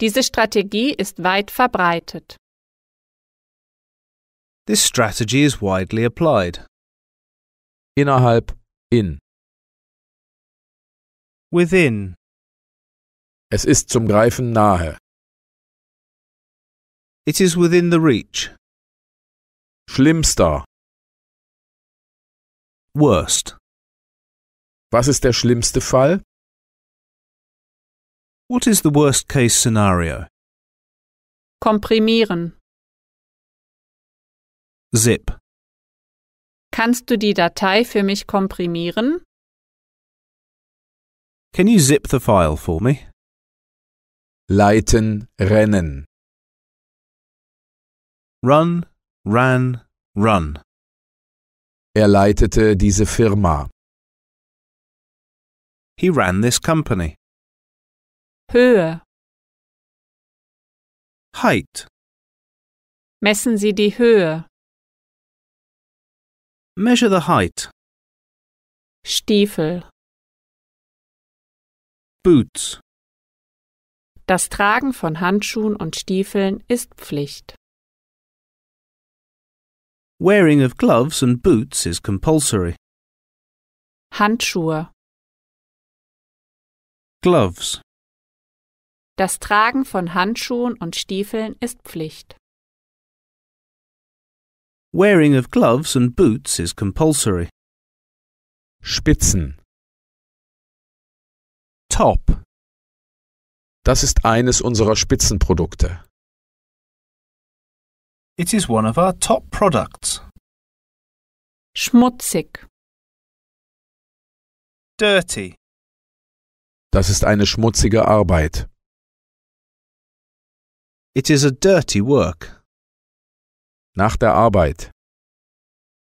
Diese Strategie ist weit verbreitet. This strategy is widely applied. Innerhalb in. Within. Es ist zum Greifen nahe. It is within the reach. Schlimmster. Worst. Was ist der schlimmste Fall? What is the worst case scenario? Komprimieren. Zip. Kannst du die Datei für mich komprimieren? Can you zip the file for me? Leiten, rennen. Run, ran, run. Er leitete diese Firma. He ran this company. Höhe. Height. Messen Sie die Höhe. Measure the height. Stiefel. Boots. Das Tragen von Handschuhen und Stiefeln ist Pflicht. Wearing of gloves and boots is compulsory. Handschuhe. Gloves. Das Tragen von Handschuhen und Stiefeln ist Pflicht. Wearing of gloves and boots is compulsory. Spitzen. Top. Das ist eines unserer Spitzenprodukte. It is one of our top products. Schmutzig. Dirty. Das ist eine schmutzige Arbeit. It is a dirty work. Nach der Arbeit.